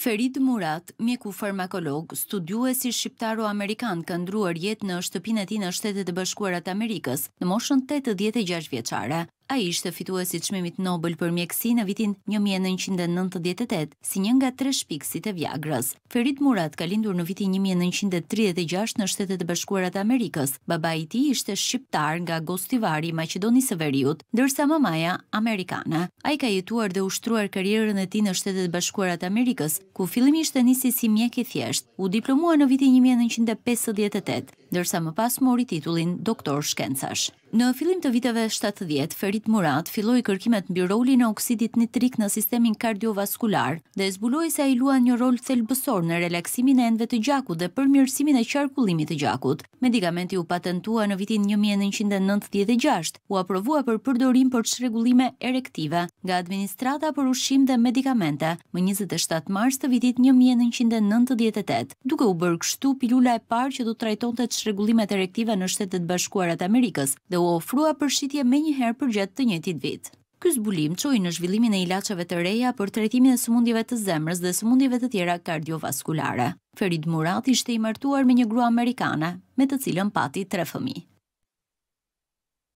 Ferit Murat, mjeku farmakolog, studiu e si shqiptaro Amerikan ka ndruar jet në shtëpinë e tij në shtetet e të Amerikës në moshën 86 vjeçare a ishte fituesi fitua si Nobel për mjekësi në vitin 1998, si një nga tre shpikësit e vjagrës. Ferit Murat ka lindur në vitin 1936 në shtetet e bashkuarat Amerikës. Baba i ti ishte shqiptar nga Gostivari i Macedoni Severiut, dërsa mamaja Amerikana. A i ka jetuar dhe ushtruar karierën e ti në shtetet e bashkuarat Amerikës, ku fillim ishte nisi si mjek i thjeshtë. U diplomua në vitin 1958, dërsa më pas mori titullin doktor shkencash. Në fillim të viteve 70, Ferit Murat filloi kërkimet mbi rolin e oksidit nitrik në sistemin kardiovaskular dhe zbuloi se ai luan një rol thelbësor në relaksimin e endëve të gjakut dhe përmirësimin e qarkullimit të gjakut. Medikamenti u patentua në vitin 1996, u aprovua për përdorim për çrregullime erektive nga Administrata për Ushqim dhe Medikamente më 27 mars të vitit 1998, duke u bërë kështu pilula e parë që do të trajtonte çrregullimet erektive në Shtetet Bashkuara të Amerikës u ofrua për shqitje me njëherë për të njëtit vit. Ky zbulim çoi në zhvillimin e ilaçeve të reja për trajtimin e sëmundjeve të zemrës dhe sëmundjeve të tjera kardiovaskulare. Ferid Murat ishte i martuar me një grua amerikane, me të cilën pati tre fëmijë.